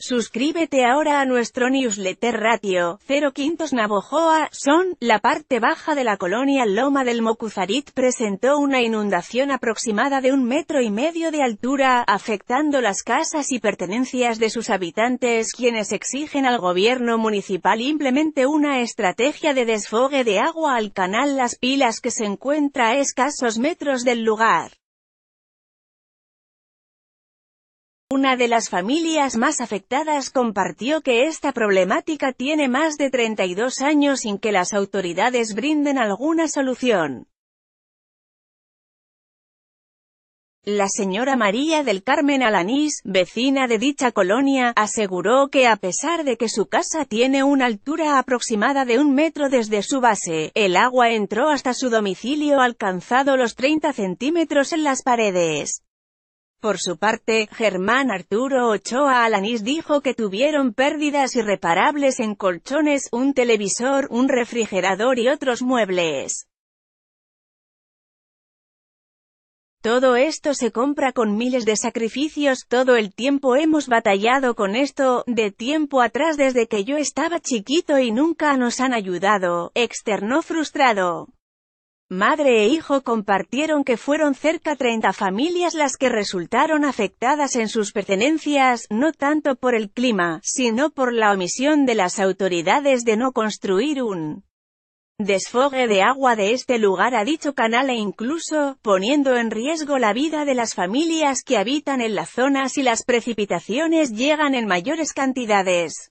Suscríbete ahora a nuestro newsletter ratio, Cero Quintos Navojoa, son, la parte baja de la colonia Loma del Mocuzarit presentó una inundación aproximada de un metro y medio de altura, afectando las casas y pertenencias de sus habitantes quienes exigen al gobierno municipal implemente una estrategia de desfogue de agua al canal Las Pilas que se encuentra a escasos metros del lugar. Una de las familias más afectadas compartió que esta problemática tiene más de 32 años sin que las autoridades brinden alguna solución. La señora María del Carmen Alanís, vecina de dicha colonia, aseguró que a pesar de que su casa tiene una altura aproximada de un metro desde su base, el agua entró hasta su domicilio alcanzado los 30 centímetros en las paredes. Por su parte, Germán Arturo Ochoa Alanís dijo que tuvieron pérdidas irreparables en colchones, un televisor, un refrigerador y otros muebles. Todo esto se compra con miles de sacrificios, todo el tiempo hemos batallado con esto, de tiempo atrás desde que yo estaba chiquito y nunca nos han ayudado, externó frustrado. Madre e hijo compartieron que fueron cerca 30 familias las que resultaron afectadas en sus pertenencias, no tanto por el clima, sino por la omisión de las autoridades de no construir un desfogue de agua de este lugar a dicho canal e incluso, poniendo en riesgo la vida de las familias que habitan en la zona si las precipitaciones llegan en mayores cantidades.